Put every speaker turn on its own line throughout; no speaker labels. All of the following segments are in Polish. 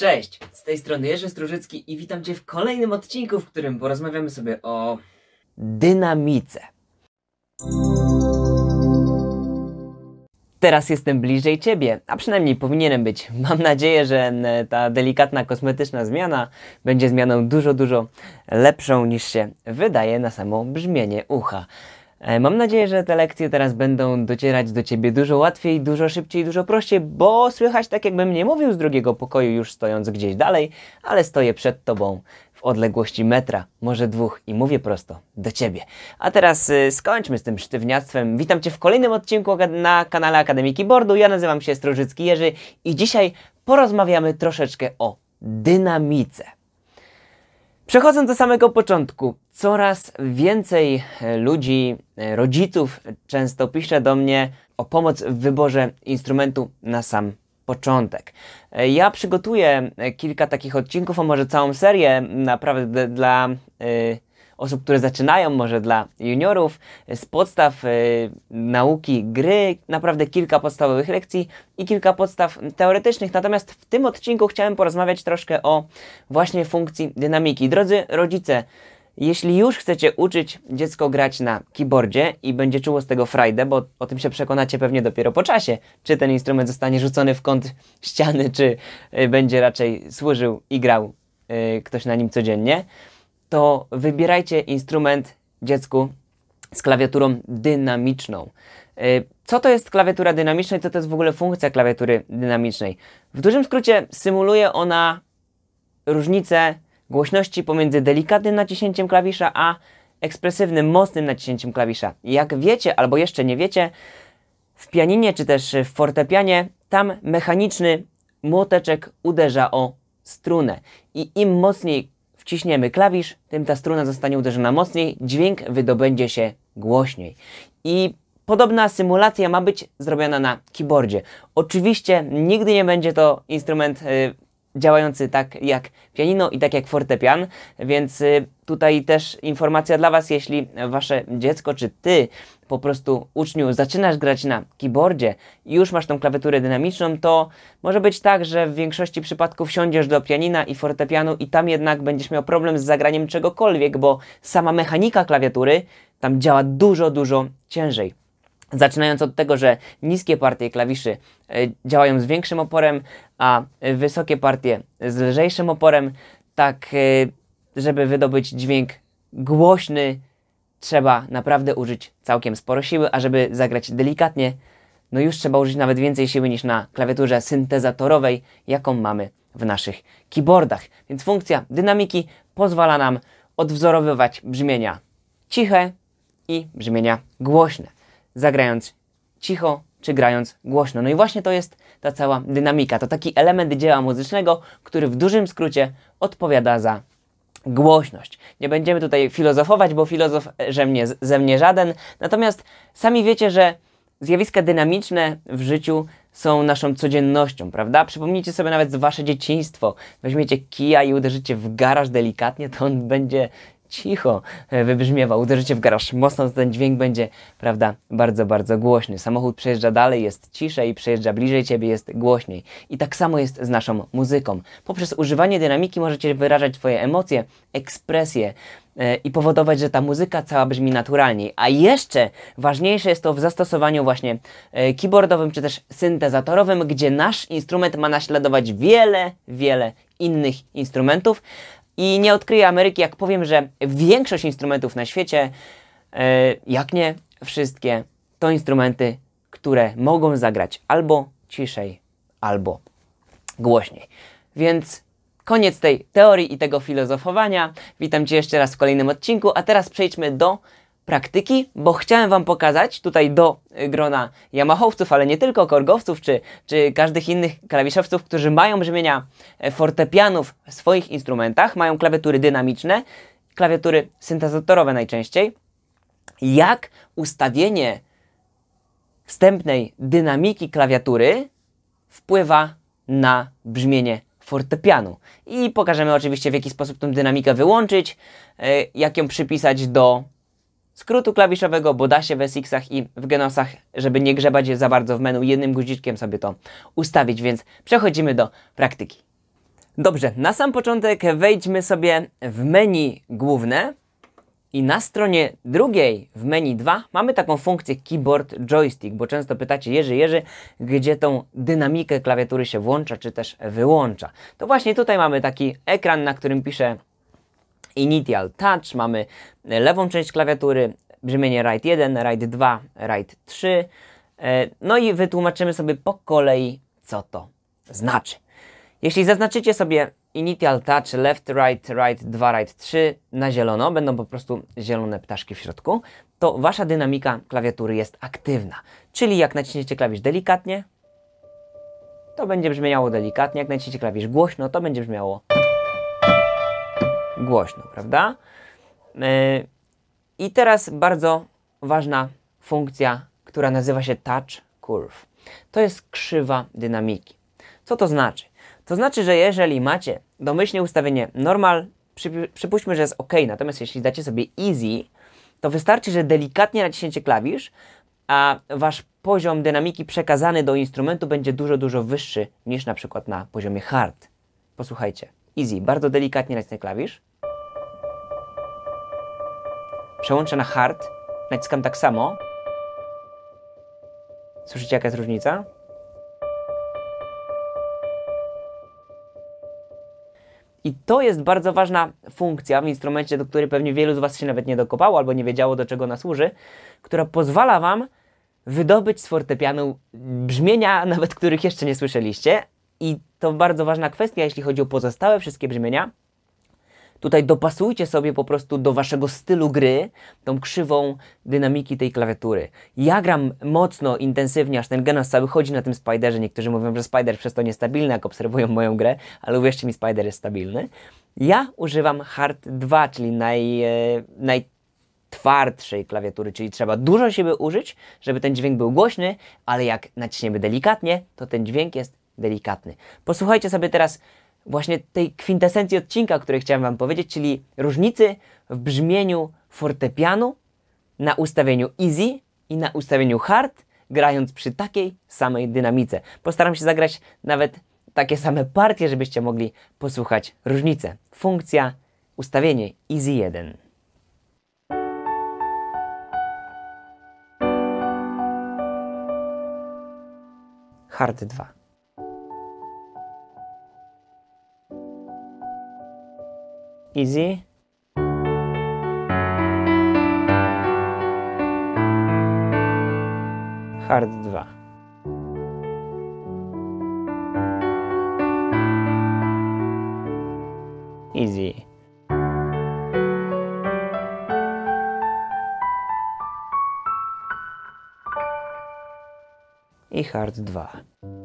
Cześć, z tej strony Jerzy Strużycki i witam Cię w kolejnym odcinku, w którym porozmawiamy sobie o dynamice. Teraz jestem bliżej Ciebie, a przynajmniej powinienem być. Mam nadzieję, że ta delikatna kosmetyczna zmiana będzie zmianą dużo, dużo lepszą niż się wydaje na samo brzmienie ucha. E, mam nadzieję, że te lekcje teraz będą docierać do Ciebie dużo łatwiej, dużo szybciej, dużo prościej, bo słychać tak jakbym nie mówił z drugiego pokoju już stojąc gdzieś dalej, ale stoję przed Tobą w odległości metra, może dwóch i mówię prosto do Ciebie. A teraz y, skończmy z tym sztywniactwem. Witam Cię w kolejnym odcinku na kanale Akademii Keyboardu. Ja nazywam się Strożycki Jerzy i dzisiaj porozmawiamy troszeczkę o dynamice. Przechodząc do samego początku, coraz więcej e, ludzi, e, rodziców często pisze do mnie o pomoc w wyborze instrumentu na sam początek. E, ja przygotuję kilka takich odcinków, a może całą serię naprawdę dla. Yy, osób, które zaczynają, może dla juniorów. Z podstaw y, nauki gry, naprawdę kilka podstawowych lekcji i kilka podstaw teoretycznych. Natomiast w tym odcinku chciałem porozmawiać troszkę o właśnie funkcji dynamiki. Drodzy rodzice, jeśli już chcecie uczyć dziecko grać na keyboardzie i będzie czuło z tego frajdę, bo o tym się przekonacie pewnie dopiero po czasie, czy ten instrument zostanie rzucony w kąt ściany, czy e, będzie raczej służył i grał e, ktoś na nim codziennie, to wybierajcie instrument dziecku z klawiaturą dynamiczną. Y, co to jest klawiatura dynamiczna i co to jest w ogóle funkcja klawiatury dynamicznej? W dużym skrócie symuluje ona różnicę głośności pomiędzy delikatnym naciśnięciem klawisza a ekspresywnym, mocnym naciśnięciem klawisza. Jak wiecie albo jeszcze nie wiecie, w pianinie czy też w fortepianie tam mechaniczny młoteczek uderza o strunę i im mocniej ciśniemy klawisz, tym ta struna zostanie uderzona mocniej, dźwięk wydobędzie się głośniej. I podobna symulacja ma być zrobiona na keyboardzie. Oczywiście nigdy nie będzie to instrument. Yy, działający tak jak pianino i tak jak fortepian, więc y, tutaj też informacja dla Was, jeśli Wasze dziecko czy Ty po prostu uczniu zaczynasz grać na keyboardzie i już masz tą klawiaturę dynamiczną, to może być tak, że w większości przypadków siądziesz do pianina i fortepianu i tam jednak będziesz miał problem z zagraniem czegokolwiek, bo sama mechanika klawiatury tam działa dużo, dużo ciężej. Zaczynając od tego, że niskie partie klawiszy e, działają z większym oporem, a wysokie partie z lżejszym oporem, tak e, żeby wydobyć dźwięk głośny, trzeba naprawdę użyć całkiem sporo siły, a żeby zagrać delikatnie, no już trzeba użyć nawet więcej siły niż na klawiaturze syntezatorowej, jaką mamy w naszych keyboardach. Więc funkcja dynamiki pozwala nam odwzorowywać brzmienia ciche i brzmienia głośne zagrając cicho czy grając głośno. No i właśnie to jest ta cała dynamika. To taki element dzieła muzycznego, który w dużym skrócie odpowiada za głośność. Nie będziemy tutaj filozofować, bo filozof że mnie, ze mnie żaden. Natomiast sami wiecie, że zjawiska dynamiczne w życiu są naszą codziennością, prawda? Przypomnijcie sobie nawet wasze dzieciństwo. Weźmiecie kija i uderzycie w garaż delikatnie, to on będzie cicho e, wybrzmiewa. Uderzycie w garaż mocno, to ten dźwięk będzie, prawda, bardzo, bardzo głośny. Samochód przejeżdża dalej, jest ciszej, przejeżdża bliżej Ciebie, jest głośniej. I tak samo jest z naszą muzyką. Poprzez używanie dynamiki możecie wyrażać Twoje emocje, ekspresje, e, i powodować, że ta muzyka cała brzmi naturalniej. A jeszcze ważniejsze jest to w zastosowaniu właśnie e, keyboardowym czy też syntezatorowym, gdzie nasz instrument ma naśladować wiele, wiele innych instrumentów, i nie odkryję Ameryki, jak powiem, że większość instrumentów na świecie, e, jak nie wszystkie, to instrumenty, które mogą zagrać albo ciszej, albo głośniej. Więc koniec tej teorii i tego filozofowania. Witam Cię jeszcze raz w kolejnym odcinku, a teraz przejdźmy do praktyki, bo chciałem Wam pokazać tutaj do y, grona Yamahowców, ale nie tylko korgowców czy, czy każdych innych klawiszowców, którzy mają brzmienia e, fortepianów w swoich instrumentach, mają klawiatury dynamiczne, klawiatury syntezatorowe najczęściej, jak ustawienie wstępnej dynamiki klawiatury wpływa na brzmienie fortepianu. I pokażemy oczywiście w jaki sposób tę dynamikę wyłączyć, e, jak ją przypisać do skrótu klawiszowego, bo da się w SX-ach i w Genosach, żeby nie grzebać je za bardzo w menu, jednym guziczkiem sobie to ustawić, więc przechodzimy do praktyki. Dobrze, na sam początek wejdźmy sobie w menu główne i na stronie drugiej w menu 2 mamy taką funkcję keyboard joystick, bo często pytacie Jerzy, Jerzy, gdzie tą dynamikę klawiatury się włącza czy też wyłącza. To właśnie tutaj mamy taki ekran, na którym pisze Initial Touch, mamy lewą część klawiatury, brzmienie right 1, right 2, right 3. No i wytłumaczymy sobie po kolei, co to znaczy. Jeśli zaznaczycie sobie Initial Touch, left, right, right 2, right 3 na zielono, będą po prostu zielone ptaszki w środku, to wasza dynamika klawiatury jest aktywna. Czyli jak naciśniecie klawisz delikatnie, to będzie brzmiało delikatnie, jak naciśniecie klawisz głośno, to będzie brzmiało głośno, prawda? E, I teraz bardzo ważna funkcja, która nazywa się touch curve. To jest krzywa dynamiki. Co to znaczy? To znaczy, że jeżeli macie domyślnie ustawienie normal, przypuśćmy, że jest OK, natomiast jeśli dacie sobie easy, to wystarczy, że delikatnie naciśniecie klawisz, a wasz poziom dynamiki przekazany do instrumentu będzie dużo, dużo wyższy niż na przykład na poziomie hard. Posłuchajcie, easy, bardzo delikatnie nacisnę klawisz. Przełączę na hard, naciskam tak samo. Słyszycie jaka jest różnica? I to jest bardzo ważna funkcja w instrumencie, do której pewnie wielu z Was się nawet nie dokopało albo nie wiedziało, do czego ona służy, która pozwala Wam wydobyć z fortepianu brzmienia, nawet których jeszcze nie słyszeliście. I to bardzo ważna kwestia, jeśli chodzi o pozostałe wszystkie brzmienia, Tutaj dopasujcie sobie po prostu do waszego stylu gry tą krzywą dynamiki tej klawiatury. Ja gram mocno, intensywnie, aż ten genos cały chodzi na tym Spiderze. Niektórzy mówią, że Spider przez to niestabilny, jak obserwują moją grę, ale uwierzcie mi, Spider jest stabilny. Ja używam Hard 2, czyli naj, e, klawiatury, czyli trzeba dużo siebie użyć, żeby ten dźwięk był głośny, ale jak naciśniemy delikatnie, to ten dźwięk jest delikatny. Posłuchajcie sobie teraz właśnie tej kwintesencji odcinka, o której chciałem Wam powiedzieć, czyli różnicy w brzmieniu fortepianu na ustawieniu easy i na ustawieniu hard, grając przy takiej samej dynamice. Postaram się zagrać nawet takie same partie, żebyście mogli posłuchać różnicę. Funkcja, ustawienie easy 1. Hard 2. easy. Hard 2. Easy. I hard 2.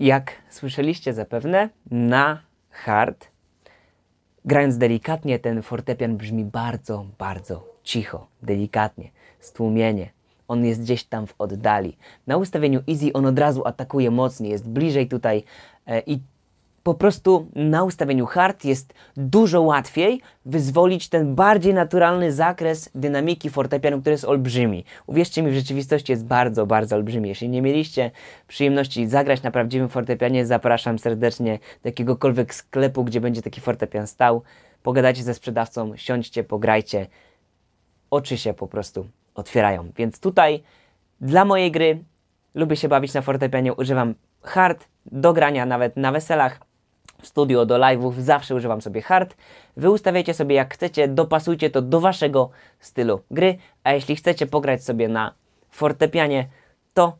jak słyszeliście zapewne, na hard, grając delikatnie, ten fortepian brzmi bardzo, bardzo cicho, delikatnie, stłumienie. On jest gdzieś tam w oddali. Na ustawieniu easy on od razu atakuje mocniej, jest bliżej tutaj e, i po prostu na ustawieniu hard jest dużo łatwiej wyzwolić ten bardziej naturalny zakres dynamiki fortepianu, który jest olbrzymi. Uwierzcie mi, w rzeczywistości jest bardzo, bardzo olbrzymi. Jeśli nie mieliście przyjemności zagrać na prawdziwym fortepianie, zapraszam serdecznie do jakiegokolwiek sklepu, gdzie będzie taki fortepian stał. Pogadajcie ze sprzedawcą, siądźcie, pograjcie. Oczy się po prostu otwierają. Więc tutaj dla mojej gry lubię się bawić na fortepianie, używam hard do grania nawet na weselach studio, do live'ów, zawsze używam sobie hard. Wy ustawiacie sobie jak chcecie, dopasujcie to do waszego stylu gry, a jeśli chcecie pograć sobie na fortepianie, to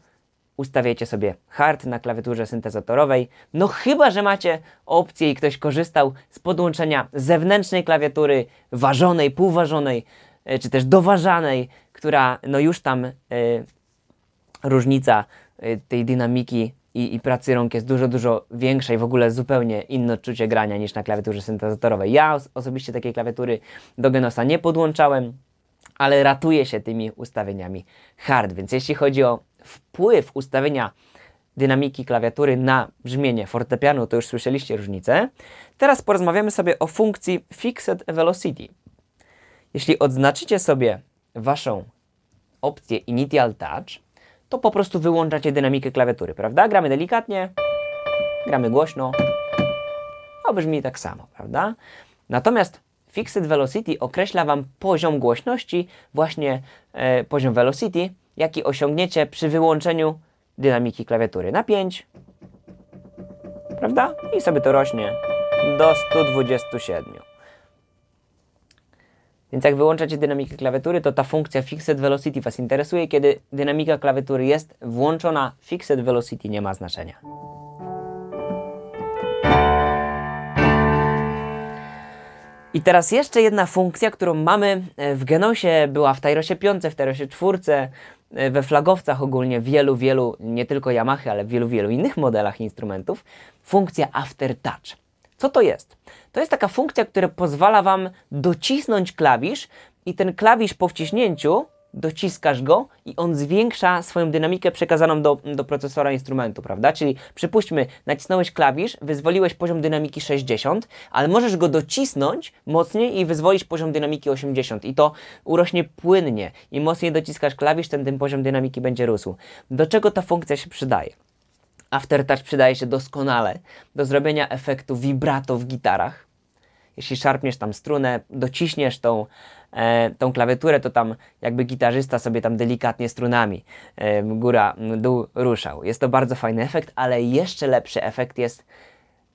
ustawiacie sobie hard na klawiaturze syntezatorowej. No chyba, że macie opcję i ktoś korzystał z podłączenia zewnętrznej klawiatury, ważonej, półważonej, e, czy też doważanej, która no już tam y, różnica y, tej dynamiki i, i, pracy rąk jest dużo, dużo większa i w ogóle zupełnie inne odczucie grania niż na klawiaturze syntezatorowej. Ja osobiście takiej klawiatury do Genosa nie podłączałem, ale ratuję się tymi ustawieniami hard. Więc jeśli chodzi o wpływ ustawienia dynamiki klawiatury na brzmienie fortepianu, to już słyszeliście różnicę. Teraz porozmawiamy sobie o funkcji Fixed Velocity. Jeśli odznaczycie sobie Waszą opcję Initial Touch, to po prostu wyłączacie dynamikę klawiatury, prawda? Gramy delikatnie, gramy głośno, a brzmi tak samo, prawda? Natomiast Fixed Velocity określa Wam poziom głośności, właśnie e, poziom velocity, jaki osiągniecie przy wyłączeniu dynamiki klawiatury na 5, prawda? I sobie to rośnie do 127. Więc jak wyłączacie dynamikę klawiatury, to ta funkcja fixed velocity Was interesuje, kiedy dynamika klawiatury jest włączona, fixed velocity nie ma znaczenia. I teraz jeszcze jedna funkcja, którą mamy e, w Genosie, była w Tyrosie 5, w Tyrosie 4, e, we flagowcach ogólnie wielu, wielu, nie tylko Yamaha, ale wielu, wielu innych modelach instrumentów, funkcja After Touch. Co to jest? To jest taka funkcja, która pozwala Wam docisnąć klawisz i ten klawisz po wciśnięciu dociskasz go i on zwiększa swoją dynamikę przekazaną do, do procesora instrumentu, prawda? Czyli przypuśćmy, nacisnąłeś klawisz, wyzwoliłeś poziom dynamiki 60, ale możesz go docisnąć mocniej i wyzwolić poziom dynamiki 80 i to urośnie płynnie. Im mocniej dociskasz klawisz, ten, ten poziom dynamiki będzie rósł. Do czego ta funkcja się przydaje? Aftertouch przydaje się doskonale do zrobienia efektu vibrato w gitarach. Jeśli szarpniesz tam strunę, dociśniesz tą, e, tą klawiaturę, to tam jakby gitarzysta sobie tam delikatnie strunami e, góra, dół ruszał. Jest to bardzo fajny efekt, ale jeszcze lepszy efekt jest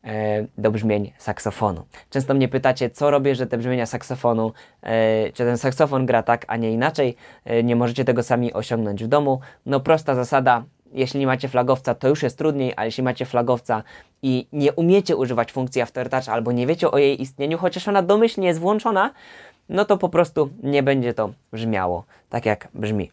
e, do brzmień saksofonu. Często mnie pytacie, co robię, że te brzmienia saksofonu, e, czy ten saksofon gra tak, a nie inaczej, e, nie możecie tego sami osiągnąć w domu. No prosta zasada, jeśli nie macie flagowca, to już jest trudniej, ale jeśli macie flagowca i nie umiecie używać funkcji AfterTouch albo nie wiecie o jej istnieniu, chociaż ona domyślnie jest włączona, no to po prostu nie będzie to brzmiało tak jak brzmi.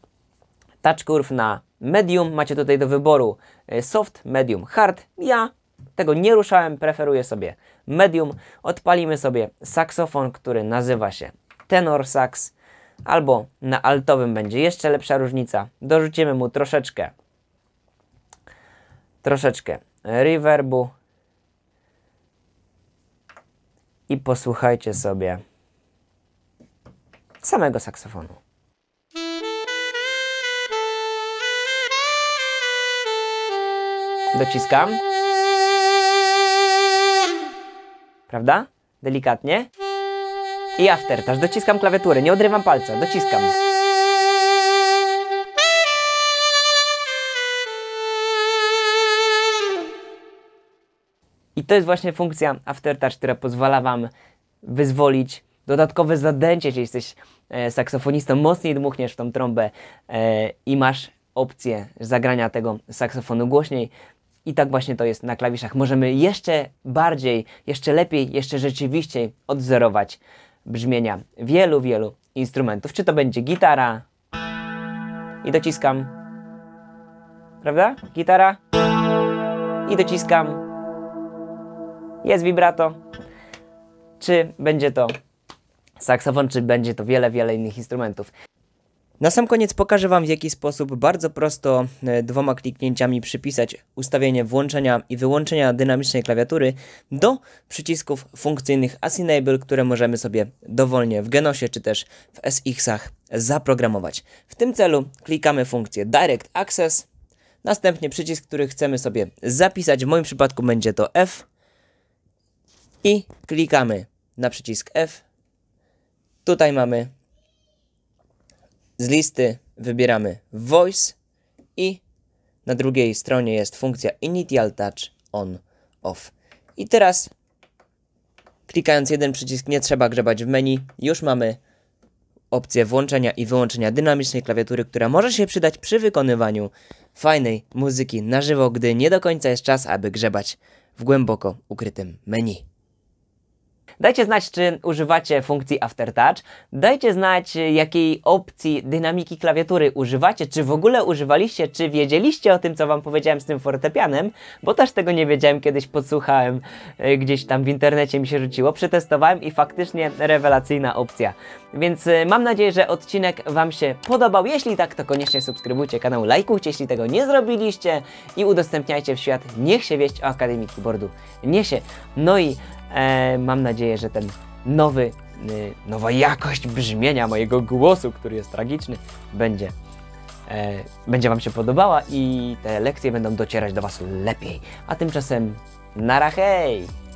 Touch curve na medium, macie tutaj do wyboru y, soft, medium, hard. Ja tego nie ruszałem, preferuję sobie medium. Odpalimy sobie saksofon, który nazywa się tenor sax, albo na altowym będzie jeszcze lepsza różnica. Dorzucimy mu troszeczkę troszeczkę reverbu i posłuchajcie sobie samego saksofonu. Dociskam. Prawda? Delikatnie. I aftertouch. Dociskam klawiatury, nie odrywam palca, dociskam. I to jest właśnie funkcja aftertouch, która pozwala Wam wyzwolić dodatkowe zadęcie, jeśli jesteś e, saksofonistą, mocniej dmuchniesz w tą trąbę e, i masz opcję zagrania tego saksofonu głośniej. I tak właśnie to jest na klawiszach. Możemy jeszcze bardziej, jeszcze lepiej, jeszcze rzeczywiście odzorować brzmienia wielu, wielu instrumentów. Czy to będzie gitara i dociskam, prawda? Gitara i dociskam jest vibrato, czy będzie to saksofon, czy będzie to wiele, wiele innych instrumentów. Na sam koniec pokażę Wam w jaki sposób bardzo prosto e, dwoma kliknięciami przypisać ustawienie włączenia i wyłączenia dynamicznej klawiatury do przycisków funkcyjnych Asynable, które możemy sobie dowolnie w Genosie czy też w SX-ach zaprogramować. W tym celu klikamy funkcję Direct Access, następnie przycisk, który chcemy sobie zapisać, w moim przypadku będzie to F, i klikamy na przycisk F. Tutaj mamy z listy wybieramy Voice i na drugiej stronie jest funkcja Initial Touch On Off. I teraz klikając jeden przycisk nie trzeba grzebać w menu, już mamy opcję włączenia i wyłączenia dynamicznej klawiatury, która może się przydać przy wykonywaniu fajnej muzyki na żywo, gdy nie do końca jest czas, aby grzebać w głęboko ukrytym menu. Dajcie znać, czy używacie funkcji Aftertouch. Dajcie znać, jakiej opcji dynamiki klawiatury używacie, czy w ogóle używaliście, czy wiedzieliście o tym, co Wam powiedziałem z tym fortepianem, bo też tego nie wiedziałem, kiedyś podsłuchałem e, gdzieś tam w internecie mi się rzuciło, przetestowałem i faktycznie rewelacyjna opcja. Więc e, mam nadzieję, że odcinek Wam się podobał. Jeśli tak, to koniecznie subskrybujcie kanał, lajkujcie, jeśli tego nie zrobiliście i udostępniajcie w świat. Niech się wieść o Akademii Keyboardu niesie. No i E, mam nadzieję, że ten nowy, y, nowa jakość brzmienia mojego głosu, który jest tragiczny, będzie, e, będzie Wam się podobała i te lekcje będą docierać do Was lepiej. A tymczasem, na hej!